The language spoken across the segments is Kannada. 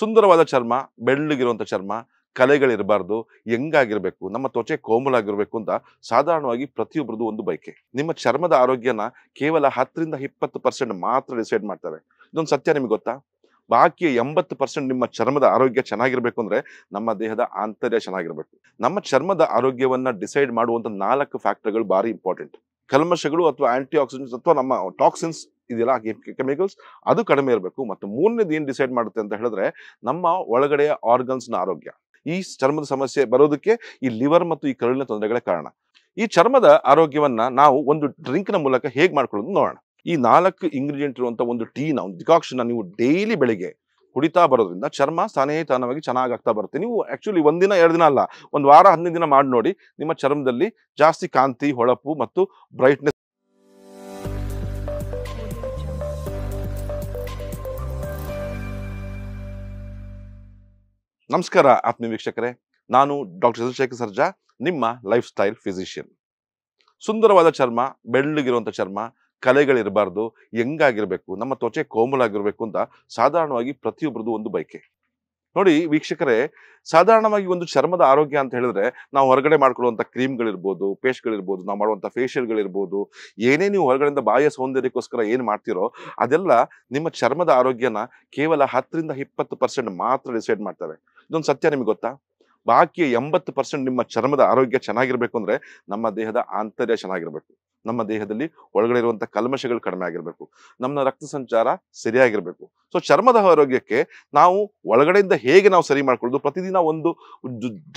ಸುಂದರವಾದ ಚರ್ಮ ಬೆಳ್ಳಗಿರುವಂಥ ಚರ್ಮ ಕಲೆಗಳಿರಬಾರ್ದು ಹೆಂಗಾಗಿರ್ಬೇಕು ನಮ್ಮ ತ್ವಚೆ ಕೋಮಲಾಗಿರ್ಬೇಕು ಅಂತ ಸಾಧಾರಣವಾಗಿ ಪ್ರತಿಯೊಬ್ಬರದು ಒಂದು ಬಯಕೆ ನಿಮ್ಮ ಚರ್ಮದ ಆರೋಗ್ಯನ ಕೇವಲ ಹತ್ತರಿಂದ ಇಪ್ಪತ್ತು ಪರ್ಸೆಂಟ್ ಮಾತ್ರ ಡಿಸೈಡ್ ಮಾಡ್ತಾರೆ ಇದೊಂದು ಸತ್ಯ ನಿಮ್ಗೆ ಗೊತ್ತಾ ಬಾಕಿ ಎಂಬತ್ತು ಪರ್ಸೆಂಟ್ ನಿಮ್ಮ ಚರ್ಮದ ಆರೋಗ್ಯ ಚೆನ್ನಾಗಿರ್ಬೇಕು ಅಂದ್ರೆ ನಮ್ಮ ದೇಹದ ಆಂತರ್ಯ ಚೆನ್ನಾಗಿರ್ಬೇಕು ನಮ್ಮ ಚರ್ಮದ ಆರೋಗ್ಯವನ್ನ ಡಿಸೈಡ್ ಮಾಡುವಂತ ನಾಲ್ಕು ಫ್ಯಾಕ್ಟರ್ಗಳು ಭಾರಿ ಇಂಪಾರ್ಟೆಂಟ್ ಕಲ್ಮಶಗಳು ಅಥವಾ ಆಂಟಿ ಆಕ್ಸಿಡೆಂಟ್ಸ್ ಅಥವಾ ನಮ್ಮ ಟಾಕ್ಸಿನ್ಸ್ ಇದೆಯಲ್ಲ ಕೆಮಿಕಲ್ಸ್ ಅದು ಕಡಿಮೆ ಇರಬೇಕು ಮತ್ತು ಮೂರನೇದು ಏನು ಡಿಸೈಡ್ ಮಾಡುತ್ತೆ ಅಂತ ಹೇಳಿದ್ರೆ ನಮ್ಮ ಒಳಗಡೆಯ ಆರ್ಗನ್ಸ್ನ ಆರೋಗ್ಯ ಈ ಚರ್ಮದ ಸಮಸ್ಯೆ ಬರೋದಕ್ಕೆ ಈ ಲಿವರ್ ಮತ್ತು ಈ ಕರುಳಿನ ತೊಂದರೆಗಳೇ ಕಾರಣ ಈ ಚರ್ಮದ ಆರೋಗ್ಯವನ್ನ ನಾವು ಒಂದು ಡ್ರಿಂಕ್ನ ಮೂಲಕ ಹೇಗೆ ಮಾಡ್ಕೊಳ್ಳೋದು ನೋಡೋಣ ಈ ನಾಲ್ಕು ಇಂಗ್ರೀಡಿಯೆಂಟ್ ಇರುವಂಥ ಒಂದು ಟೀನ ಒಂದು ಡಿಕಾಕ್ಷನ್ನ ನೀವು ಡೈಲಿ ಬೆಳಿಗ್ಗೆ ಕುಡಿತಾ ಬರೋದ್ರಿಂದ ಚರ್ಮ ತಾನೇ ತಾನವಾಗಿ ಚೆನ್ನಾಗಿ ಆಗ್ತಾ ಬರುತ್ತೆ ನೀವು ಆಕ್ಚುಲಿ ಒಂದಿನ ಎರಡು ದಿನ ಅಲ್ಲ ಒಂದು ವಾರ ಹದಿನೈದು ದಿನ ಮಾಡಿ ನೋಡಿ ನಿಮ್ಮ ಚರ್ಮದಲ್ಲಿ ಜಾಸ್ತಿ ಕಾಂತಿ ಹೊಳಪು ಮತ್ತು ಬ್ರೈಟ್ನೆಸ್ ನಮಸ್ಕಾರ ಆತ್ಮೀಯ ವೀಕ್ಷಕರೇ ನಾನು ಡಾಕ್ಟರ್ ಚಂದ್ರಶೇಖರ್ ಸರ್ಜಾ ನಿಮ್ಮ ಲೈಫ್ ಸ್ಟೈಲ್ ಫಿಸಿಷಿಯನ್ ಸುಂದರವಾದ ಚರ್ಮ ಬೆಳ್ಳಗಿರುವಂಥ ಚರ್ಮ ಕಲೆಗಳಿರಬಾರ್ದು ಹೆಂಗಾಗಿರ್ಬೇಕು ನಮ್ಮ ತ್ವಚೆ ಕೋಮಲಾಗಿರ್ಬೇಕು ಅಂತ ಸಾಧಾರಣವಾಗಿ ಪ್ರತಿಯೊಬ್ಬರದು ಒಂದು ಬಯಕೆ ನೋಡಿ ವೀಕ್ಷಕರೇ ಸಾಧಾರಣವಾಗಿ ಒಂದು ಚರ್ಮದ ಆರೋಗ್ಯ ಅಂತ ಹೇಳಿದ್ರೆ ನಾವು ಹೊರಗಡೆ ಮಾಡ್ಕೊಳ್ಳುವಂಥ ಕ್ರೀಮ್ಗಳಿರ್ಬೋದು ಪೇಸ್ಟ್ಗಳಿರ್ಬೋದು ನಾವು ಮಾಡುವಂಥ ಫೇಶಿಯಲ್ಗಳಿರ್ಬೋದು ಏನೇ ನೀವು ಹೊರಗಡೆಯಿಂದ ಬಾಯ ಸೌಂದರ್ಯಕ್ಕೋಸ್ಕರ ಏನು ಮಾಡ್ತಿರೋ ಅದೆಲ್ಲ ನಿಮ್ಮ ಚರ್ಮದ ಆರೋಗ್ಯನ ಕೇವಲ ಹತ್ತರಿಂದ ಇಪ್ಪತ್ತು ಪರ್ಸೆಂಟ್ ಮಾತ್ರ ಡಿಸೈಡ್ ಮಾಡ್ತವೆ ಇದೊಂದು ಸತ್ಯ ನಿಮ್ಗೆ ಗೊತ್ತಾ ಬಾಕಿ ಎಂಬತ್ತು ಪರ್ಸೆಂಟ್ ನಿಮ್ಮ ಚರ್ಮದ ಆರೋಗ್ಯ ಚೆನ್ನಾಗಿರ್ಬೇಕು ಅಂದ್ರೆ ನಮ್ಮ ದೇಹದ ಆಂತರ್ಯ ಚೆನ್ನಾಗಿರ್ಬೇಕು ನಮ್ಮ ದೇಹದಲ್ಲಿ ಒಳಗಡೆ ಇರುವಂತ ಕಲ್ಮಶಗಳು ಕಡಿಮೆ ಆಗಿರಬೇಕು ನಮ್ಮ ರಕ್ತ ಸಂಚಾರ ಸರಿಯಾಗಿರಬೇಕು ಸೊ ಚರ್ಮದ ಆರೋಗ್ಯಕ್ಕೆ ನಾವು ಒಳಗಡೆಯಿಂದ ಹೇಗೆ ನಾವು ಸರಿ ಮಾಡ್ಕೊಳ್ಳೋದು ಪ್ರತಿದಿನ ಒಂದು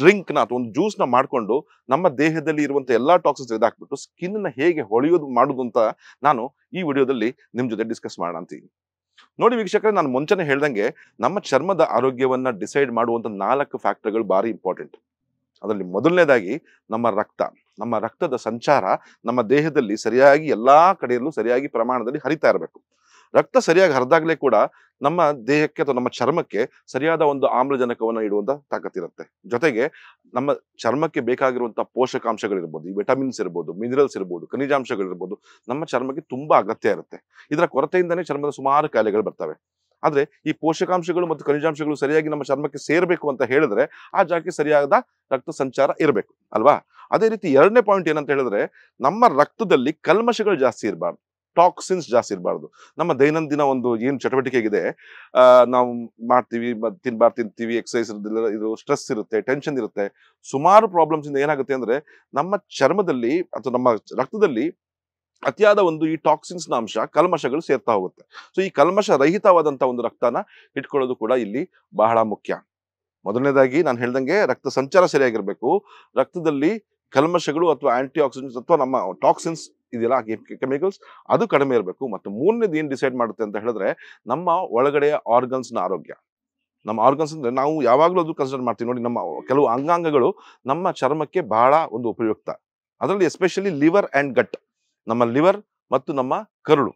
ಡ್ರಿಂಕ್ನ ಅಥವಾ ಒಂದು ಜ್ಯೂಸ್ನ ಮಾಡಿಕೊಂಡು ನಮ್ಮ ದೇಹದಲ್ಲಿ ಇರುವಂಥ ಎಲ್ಲ ಟಾಕ್ಸಿಸ್ ತೆಗೆದಾಕ್ಬಿಟ್ಟು ಸ್ಕಿನ್ನ ಹೇಗೆ ಹೊಳೆಯೋದು ಮಾಡೋದು ಅಂತ ನಾನು ಈ ವಿಡಿಯೋದಲ್ಲಿ ನಿಮ್ಮ ಜೊತೆ ಡಿಸ್ಕಸ್ ಮಾಡೋಣ ಅಂತೀನಿ ನೋಡಿ ವೀಕ್ಷಕರೇ ನಾನು ಮುಂಚೆನೆ ಹೇಳ್ದಂಗೆ ನಮ್ಮ ಚರ್ಮದ ಆರೋಗ್ಯವನ್ನ ಡಿಸೈಡ್ ಮಾಡುವಂಥ ನಾಲ್ಕು ಫ್ಯಾಕ್ಟರ್ಗಳು ಭಾರಿ ಇಂಪಾರ್ಟೆಂಟ್ ಅದರಲ್ಲಿ ಮೊದಲನೇದಾಗಿ ನಮ್ಮ ರಕ್ತ ನಮ್ಮ ರಕ್ತದ ಸಂಚಾರ ನಮ್ಮ ದೇಹದಲ್ಲಿ ಸರಿಯಾಗಿ ಎಲ್ಲಾ ಕಡೆಯಲ್ಲೂ ಸರಿಯಾಗಿ ಪ್ರಮಾಣದಲ್ಲಿ ಹರಿತಾ ಇರಬೇಕು ರಕ್ತ ಸರಿಯಾಗಿ ಹರಿದಾಗಲೇ ಕೂಡ ನಮ್ಮ ದೇಹಕ್ಕೆ ಅಥವಾ ನಮ್ಮ ಚರ್ಮಕ್ಕೆ ಸರಿಯಾದ ಒಂದು ಆಮ್ಲಜನಕವನ್ನು ಇಡುವಂತ ತಾಕತ್ತಿರುತ್ತೆ ಜೊತೆಗೆ ನಮ್ಮ ಚರ್ಮಕ್ಕೆ ಬೇಕಾಗಿರುವಂತಹ ಪೋಷಕಾಂಶಗಳಿರ್ಬೋದು ಈ ವಿಟಮಿನ್ಸ್ ಇರ್ಬೋದು ಮಿನರಲ್ಸ್ ಇರ್ಬೋದು ಖನಿಜಾಂಶಗಳಿರ್ಬೋದು ನಮ್ಮ ಚರ್ಮಕ್ಕೆ ತುಂಬಾ ಅಗತ್ಯ ಇರುತ್ತೆ ಇದರ ಕೊರತೆಯಿಂದನೇ ಚರ್ಮದ ಸುಮಾರು ಕಾಯಿಲೆಗಳು ಬರ್ತವೆ ಆದರೆ ಈ ಪೋಷಕಾಂಶಗಳು ಮತ್ತು ಖನಿಜಾಂಶಗಳು ಸರಿಯಾಗಿ ನಮ್ಮ ಚರ್ಮಕ್ಕೆ ಸೇರಬೇಕು ಅಂತ ಹೇಳಿದ್ರೆ ಆ ಜಾಗಕ್ಕೆ ಸರಿಯಾದ ರಕ್ತ ಸಂಚಾರ ಇರಬೇಕು ಅಲ್ವಾ ಅದೇ ರೀತಿ ಎರಡನೇ ಪಾಯಿಂಟ್ ಏನಂತ ಹೇಳಿದ್ರೆ ನಮ್ಮ ರಕ್ತದಲ್ಲಿ ಕಲ್ಮಶಗಳು ಜಾಸ್ತಿ ಇರಬಾರ್ದು ಟಾಕ್ಸಿನ್ಸ್ ಜಾಸ್ತಿ ಇರಬಾರ್ದು ನಮ್ಮ ದೈನಂದಿನ ಒಂದು ಏನು ಚಟುವಟಿಕೆ ಇದೆ ನಾವು ಮಾಡ್ತೀವಿ ತಿನ್ಬಾರ್ದು ತಿಂತೀವಿ ಎಕ್ಸಸೈಸ್ ಇರೋದಿಲ್ಲ ಇದು ಸ್ಟ್ರೆಸ್ ಇರುತ್ತೆ ಟೆನ್ಷನ್ ಇರುತ್ತೆ ಸುಮಾರು ಪ್ರಾಬ್ಲಮ್ಸ್ ಇಂದ ಏನಾಗುತ್ತೆ ಅಂದ್ರೆ ನಮ್ಮ ಚರ್ಮದಲ್ಲಿ ಅಥವಾ ನಮ್ಮ ರಕ್ತದಲ್ಲಿ ಅತಿಯಾದ ಒಂದು ಈ ಟಾಕ್ಸಿನ್ಸ್ ಅಂಶ ಕಲ್ಮಶಗಳು ಸೇರ್ತಾ ಹೋಗುತ್ತೆ ಸೊ ಈ ಕಲ್ಮಶ ರಹಿತವಾದಂತ ಒಂದು ರಕ್ತನ ಇಟ್ಕೊಳ್ಳೋದು ಕೂಡ ಇಲ್ಲಿ ಬಹಳ ಮುಖ್ಯ ಮೊದಲನೇದಾಗಿ ನಾನು ಹೇಳ್ದಂಗೆ ರಕ್ತ ಸಂಚಾರ ಸರಿಯಾಗಿರಬೇಕು ರಕ್ತದಲ್ಲಿ ಕಲ್ಮಶಗಳು ಅಥವಾ ಆಂಟಿ ಆಕ್ಸಿಡೆಂಟ್ಸ್ ಅಥವಾ ನಮ್ಮ ಟಾಕ್ಸಿನ್ಸ್ ಇದೆಯಲ್ಲ ಕೆಮಿಕಲ್ಸ್ ಅದು ಕಡಿಮೆ ಇರಬೇಕು ಮತ್ತು ಮೂರನೇದು ಏನು ಡಿಸೈಡ್ ಮಾಡುತ್ತೆ ಅಂತ ಹೇಳಿದ್ರೆ ನಮ್ಮ ಒಳಗಡೆಯ ಆರ್ಗನ್ಸ್ನ ಆರೋಗ್ಯ ನಮ್ಮ ಆರ್ಗನ್ಸ್ ಅಂದರೆ ನಾವು ಯಾವಾಗಲೂ ಅದು ಕನ್ಸಿಡರ್ ಮಾಡ್ತೀವಿ ನೋಡಿ ನಮ್ಮ ಕೆಲವು ಅಂಗಾಂಗಗಳು ನಮ್ಮ ಚರ್ಮಕ್ಕೆ ಬಹಳ ಒಂದು ಉಪಯುಕ್ತ ಅದರಲ್ಲಿ ಎಸ್ಪೆಷಲಿ ಲಿವರ್ ಆ್ಯಂಡ್ ಗಟ್ ನಮ್ಮ ಲಿವರ್ ಮತ್ತು ನಮ್ಮ ಕರುಳು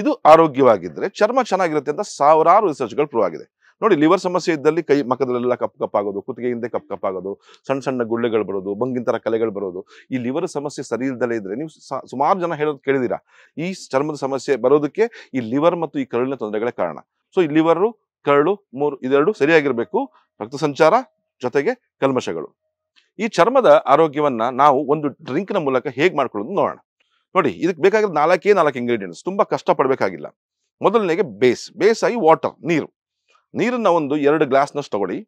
ಇದು ಆರೋಗ್ಯವಾಗಿದ್ದರೆ ಚರ್ಮ ಚೆನ್ನಾಗಿರುತ್ತೆ ಅಂತ ಸಾವಿರಾರು ರಿಸರ್ಚ್ಗಳು ಪ್ರೂವ್ ಆಗಿದೆ ನೋಡಿ ಲಿವರ್ ಸಮಸ್ಯೆ ಇದ್ದಲ್ಲಿ ಕೈ ಮಕ್ಕದಲ್ಲೆಲ್ಲ ಕಪ್ ಕಪ್ಪಾಗೋದು ಕುತ್ತಿಗೆ ಹಿಂದೆ ಕಪ್ ಕಪ್ಪಾಗೋದು ಸಣ್ಣ ಸಣ್ಣ ಗುಳ್ಳೆಗಳು ಬರೋದು ಬಂಗಿನ ಕಲೆಗಳು ಬರೋದು ಈ ಲಿವರ್ ಸಮಸ್ಯೆ ಸರಿ ಇದ್ರೆ ನೀವು ಸುಮಾರು ಜನ ಹೇಳೋದು ಕೇಳಿದಿರಾ ಈ ಚರ್ಮದ ಸಮಸ್ಯೆ ಬರೋದಕ್ಕೆ ಈ ಲಿವರ್ ಮತ್ತು ಈ ಕರುಳಿನ ತೊಂದರೆಗಳೇ ಕಾರಣ ಸೊ ಈ ಲಿವರು ಕರಳು ಮೂರು ಇದೆರಡು ಸರಿಯಾಗಿರಬೇಕು ರಕ್ತ ಸಂಚಾರ ಜೊತೆಗೆ ಕಲ್ಮಶಗಳು ಈ ಚರ್ಮದ ಆರೋಗ್ಯವನ್ನ ನಾವು ಒಂದು ಡ್ರಿಂಕ್ನ ಮೂಲಕ ಹೇಗೆ ಮಾಡ್ಕೊಳ್ಳೋದು ನೋಡೋಣ ನೋಡಿ ಇದಕ್ಕೆ ಬೇಕಾಗಿರೋದು ನಾಲ್ಕೇ ನಾಲ್ಕು ಇಂಗ್ರೀಡಿಯೆಂಟ್ಸ್ ತುಂಬ ಕಷ್ಟಪಡಬೇಕಾಗಿಲ್ಲ ಮೊದಲನೇಗೆ ಬೇಸ್ ಬೇಸ್ ಆಗಿ ವಾಟರ್ ನೀರು ನೀರನ್ನು ಒಂದು ಎರಡು ಗ್ಲಾಸ್ನಷ್ಟು ತಗೊಳ್ಳಿ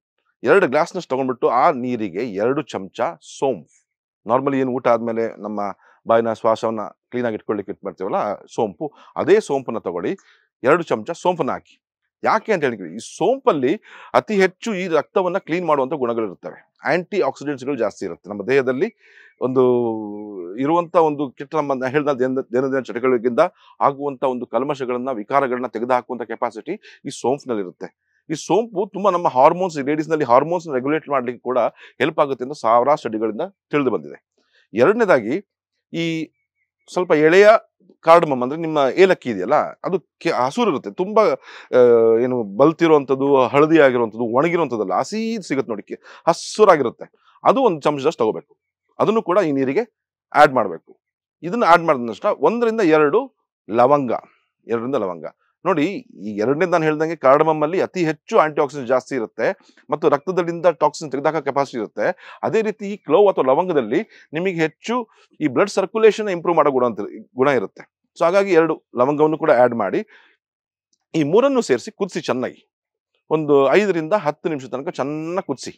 ಎರಡು ಗ್ಲಾಸ್ನಷ್ಟು ತೊಗೊಂಡ್ಬಿಟ್ಟು ಆ ನೀರಿಗೆ ಎರಡು ಚಮಚ ಸೋಂಪು ನಾರ್ಮಲಿ ಏನು ಊಟ ಆದಮೇಲೆ ನಮ್ಮ ಬಾಯಿನ ಶ್ವಾಸವನ್ನು ಕ್ಲೀನಾಗಿ ಇಟ್ಕೊಳ್ಳಿಕ್ಕೆ ಇಟ್ಟು ಮಾಡ್ತೀವಲ್ಲ ಸೋಂಪು ಅದೇ ಸೋಂಪನ್ನು ತಗೊಳ್ಳಿ ಎರಡು ಚಮಚ ಸೋಂಪನ್ನು ಹಾಕಿ ಯಾಕೆ ಅಂತ ಹೇಳಿದ್ರೆ ಈ ಸೋಂಪಲ್ಲಿ ಅತಿ ಹೆಚ್ಚು ಈ ರಕ್ತವನ್ನು ಕ್ಲೀನ್ ಮಾಡುವಂಥ ಗುಣಗಳಿರುತ್ತವೆ ಆ್ಯಂಟಿ ಆಕ್ಸಿಡೆಂಟ್ಸ್ಗಳು ಜಾಸ್ತಿ ಇರುತ್ತೆ ನಮ್ಮ ದೇಹದಲ್ಲಿ ಒಂದು ಇರುವಂತ ಒಂದು ಕೆಟ್ಟ ನಮ್ಮ ಹೇಳಿದ ದೈನಂದಿನ ಚಟಗಳಿಗಿಂತ ಆಗುವಂತ ಒಂದು ಕಲ್ಮಶಗಳನ್ನ ವಿಕಾರಗಳನ್ನ ತೆಗೆದುಹಾಕುವಂತ ಕೆಪಾಸಿಟಿ ಈ ಸೋಂಪ್ನಲ್ಲಿರುತ್ತೆ ಈ ಸೋಂಪು ತುಂಬಾ ನಮ್ಮ ಹಾರ್ಮೋನ್ಸ್ ಲೇಡೀಸ್ ನಲ್ಲಿ ಹಾರ್ಮೋನ್ಸ್ ರೆಗ್ಯುಲೇಟ್ ಮಾಡ್ಲಿಕ್ಕೆ ಕೂಡ ಹೆಲ್ಪ್ ಆಗುತ್ತೆ ಅಂತ ಸಾವಿರಾರು ಸ್ಟಡಿಗಳಿಂದ ತಿಳಿದು ಬಂದಿದೆ ಎರಡನೇದಾಗಿ ಈ ಸ್ವಲ್ಪ ಎಳೆಯ ಕಾರ್ಡ್ಮಮ್ ಅಂದ್ರೆ ನಿಮ್ಮ ಏಲಕ್ಕಿ ಇದೆಯಲ್ಲ ಅದು ಹಸೂರು ಇರುತ್ತೆ ತುಂಬಾ ಏನು ಬಲ್ತಿರುವಂಥದ್ದು ಹಳದಿ ಆಗಿರುವಂಥದ್ದು ಒಣಗಿರುವಂಥದ್ದಲ್ಲ ಹಸಿ ಸಿಗುತ್ತೆ ನೋಡಿ ಹಸುರಾಗಿರುತ್ತೆ ಅದು ಒಂದು ಚಮಚದಷ್ಟು ತಗೋಬೇಕು ಅದನ್ನು ಕೂಡ ಈ ನೀರಿಗೆ ಆ್ಯಡ್ ಮಾಡಬೇಕು ಇದನ್ನು ಆ್ಯಡ್ ಮಾಡಿದ ನಷ್ಟ ಒಂದರಿಂದ ಎರಡು ಲವಂಗ ಎರಡರಿಂದ ಲವಂಗ ನೋಡಿ ಈ ಎರಡನೇ ನಾನು ಹೇಳ್ದಂಗೆ ಕಾರ್ಡಮಮ್ಮಲ್ಲಿ ಅತಿ ಹೆಚ್ಚು ಆಂಟಿ ಆಕ್ಸಿಡೆಂಟ್ ಜಾಸ್ತಿ ಇರುತ್ತೆ ಮತ್ತು ರಕ್ತದಲ್ಲಿಂದ ಟಾಕ್ಸಿನ್ ತೆಗೆದಾಕ ಕೆಪಾಸಿಟಿ ಇರುತ್ತೆ ಅದೇ ರೀತಿ ಈ ಕ್ಲೋ ಅಥವಾ ಲವಂಗದಲ್ಲಿ ನಿಮಗೆ ಹೆಚ್ಚು ಈ ಬ್ಲಡ್ ಸರ್ಕ್ಯುಲೇಷನ್ ಇಂಪ್ರೂವ್ ಮಾಡೋ ಗುಣ ಗುಣ ಇರುತ್ತೆ ಸೊ ಹಾಗಾಗಿ ಎರಡು ಲವಂಗವನ್ನು ಕೂಡ ಆ್ಯಡ್ ಮಾಡಿ ಈ ಮೂರನ್ನು ಸೇರಿಸಿ ಕುದಿಸಿ ಚೆನ್ನಾಗಿ ಒಂದು ಐದರಿಂದ ಹತ್ತು ನಿಮಿಷ ತನಕ ಚೆನ್ನಾಗಿ ಕುದಿಸಿ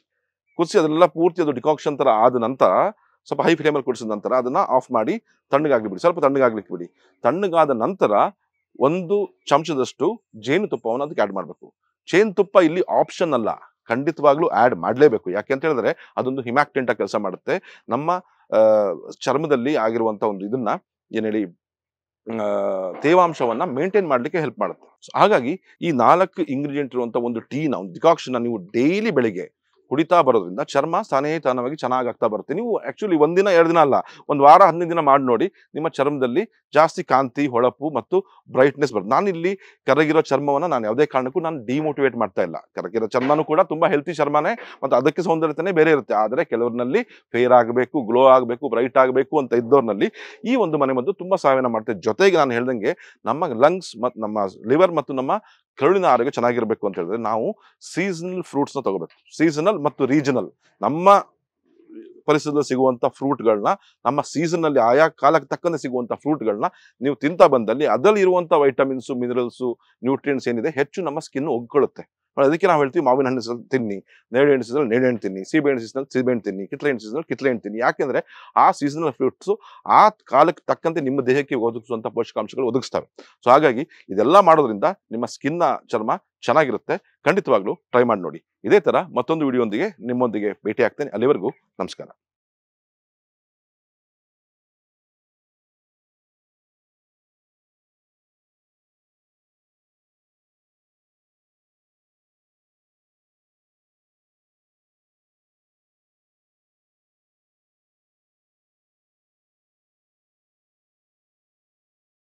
ಕುದಿಸಿ ಅದೆಲ್ಲ ಪೂರ್ತಿ ಅದು ಡಿಕಾಕ್ಷನ್ ಥರ ಆದ ನಂತರ ಸ್ವಲ್ಪ ಹೈ ಫ್ಲೇಮಲ್ಲಿ ಕೊಡಿಸಿದ ನಂತರ ಅದನ್ನು ಆಫ್ ಮಾಡಿ ತಣ್ಣಗಾಗಿ ಬಿಡಿ ಸ್ವಲ್ಪ ತಣ್ಣಗಾಗ್ಲಿಕ್ಕೆ ಬಿಡಿ ತಣ್ಣಗಾದ ನಂತರ ಒಂದು ಚಮಚದಷ್ಟು ಜೇನುತುಪ್ಪವನ್ನು ಅದಕ್ಕೆ ಆ್ಯಡ್ ಮಾಡಬೇಕು ಜೇನುತುಪ್ಪ ಇಲ್ಲಿ ಆಪ್ಷನ್ ಅಲ್ಲ ಖಂಡಿತವಾಗ್ಲೂ ಆ್ಯಡ್ ಮಾಡಲೇಬೇಕು ಯಾಕೆ ಅಂತ ಹೇಳಿದ್ರೆ ಅದೊಂದು ಆಗಿ ಕೆಲಸ ಮಾಡುತ್ತೆ ನಮ್ಮ ಚರ್ಮದಲ್ಲಿ ಆಗಿರುವಂಥ ಒಂದು ಇದನ್ನ ಏನೇಳಿ ತೇವಾಂಶವನ್ನು ಮೇಂಟೈನ್ ಮಾಡಲಿಕ್ಕೆ ಹೆಲ್ಪ್ ಮಾಡುತ್ತೆ ಹಾಗಾಗಿ ಈ ನಾಲ್ಕು ಇಂಗ್ರೀಡಿಯೆಂಟ್ ಇರುವಂಥ ಒಂದು ಟೀನ ಒಂದು ಡಿಕಾಕ್ಷನ್ನ ನೀವು ಡೈಲಿ ಬೆಳಿಗ್ಗೆ ಕುಡಿತಾ ಬರೋದ್ರಿಂದ ಚರ್ಮ ಸನೇತನವಾಗಿ ಚೆನ್ನಾಗಿ ಆಗ್ತಾ ಬರುತ್ತೆ ನೀವು ಆ್ಯಕ್ಚುಲಿ ಒಂದಿನ ಎರಡು ದಿನ ಅಲ್ಲ ಒಂದು ವಾರ ಹದಿನೈದು ದಿನ ಮಾಡಿ ನೋಡಿ ನಿಮ್ಮ ಚರ್ಮದಲ್ಲಿ ಜಾಸ್ತಿ ಕಾಂತಿ ಹೊಳಪು ಮತ್ತು ಬ್ರೈಟ್ನೆಸ್ ಬರುತ್ತೆ ಇಲ್ಲಿ ಕರಗಿರೋ ಚರ್ಮವನ್ನು ನಾನು ಯಾವುದೇ ಕಾರಣಕ್ಕೂ ನಾನು ಡಿಮೋಟಿವೇಟ್ ಮಾಡ್ತಾ ಇಲ್ಲ ಕರಗಿರೋ ಚರ್ಮನೂ ಕೂಡ ತುಂಬ ಹೆಲ್ತಿ ಚರ್ಮನೇ ಮತ್ತು ಅದಕ್ಕೆ ಸೌಂದರ್ಯತನೇ ಬೇರೆ ಇರುತ್ತೆ ಆದರೆ ಕೆಲವರಲ್ಲಿ ಫೇರ್ ಆಗಬೇಕು ಗ್ಲೋ ಆಗಬೇಕು ಬ್ರೈಟ್ ಆಗಬೇಕು ಅಂತ ಇದ್ದವ್ರಲ್ಲಿ ಈ ಒಂದು ಮನೆ ಬಂದು ತುಂಬ ಸಾವಿನ ಮಾಡ್ತೇವೆ ಜೊತೆಗೆ ನಾನು ಹೇಳ್ದಂಗೆ ನಮ್ಮ ಲಂಗ್ಸ್ ಮತ್ತು ನಮ್ಮ ಲಿವರ್ ಮತ್ತು ನಮ್ಮ ಕರುಳಿನ ಆರೋಗ್ಯ ಚೆನ್ನಾಗಿರ್ಬೇಕು ಅಂತ ಹೇಳಿದ್ರೆ ನಾವು ಸೀಸನಲ್ ಫ್ರೂಟ್ಸ್ ತಗೋಬೇಕು ಸೀಸನಲ್ ಮತ್ತು ರೀಜನಲ್ ನಮ್ಮ ಪರಿಸರದಲ್ಲಿ ಸಿಗುವಂತ ಫ್ರೂಟ್ಗಳನ್ನ ನಮ್ಮ ಸೀಸನ್ ಅಲ್ಲಿ ಆಯಾ ಕಾಲಕ್ಕೆ ತಕ್ಕಂತೆ ಸಿಗುವಂತ ಫ್ರೂಟ್ಗಳನ್ನ ನೀವು ತಿಂತಾ ಬಂದಲ್ಲಿ ಅದರಲ್ಲಿ ಇರುವಂತ ವೈಟಮಿನ್ಸ್ ಮಿನರಲ್ಸ್ ನ್ಯೂಟ್ರಿಯೆಂಟ್ಸ್ ಏನಿದೆ ಹೆಚ್ಚು ನಮ್ಮ ಸ್ಕಿನ್ ಒಗ್ಕೊಳ್ಳುತ್ತೆ ಅದಕ್ಕೆ ನಾವು ಹೇಳ್ತೀವಿ ಮಾವಿನ ಹಣ್ಣು ಸೀಸನ್ ತಿನ್ನಿ ನೇರಳೆ ಹಣ್ಣು ಸೀಸನ್ ಹಣ್ಣು ತಿನ್ನಿ ಸೀಬೆ ಹಣ್ಣು ಸೀಸನ್ ಹಣ್ಣು ತಿನ್ನಿ ಕಿತ್ಲೆ ಹಣ್ಣು ಸೀಸನ್ ಕಿತ್ಲೆ ಹಣ್ಣು ತಿನ್ನಿ ಯಾಕೆಂದ್ರೆ ಆ ಸೀಸನಲ್ ಫ್ರೂಟ್ಸ್ ಆ ಕಾಲಕ್ಕೆ ತಕ್ಕಂತೆ ನಿಮ್ಮ ದೇಹಕ್ಕೆ ಒದಗಿಸುವಂತ ಪೋಷಕಾಂಶಗಳು ಒದಗಿಸ್ತವೆ ಸೊ ಹಾಗಾಗಿ ಇದೆಲ್ಲ ಮಾಡೋದ್ರಿಂದ ನಿಮ್ಮ ಸ್ಕಿನ್ನ ಚರ್ಮ ಚೆನ್ನಾಗಿರುತ್ತೆ ಖಂಡಿತವಾಗ್ಲೂ ಟ್ರೈ ಮಾಡಿ ನೋಡಿ ಇದೇ ತರ ಮತ್ತೊಂದು ವಿಡಿಯೋಂದಿಗೆ ನಿಮ್ಮೊಂದಿಗೆ ಭೇಟಿ ಆಗ್ತೇನೆ ಅಲ್ಲಿವರೆಗೂ ನಮಸ್ಕಾರ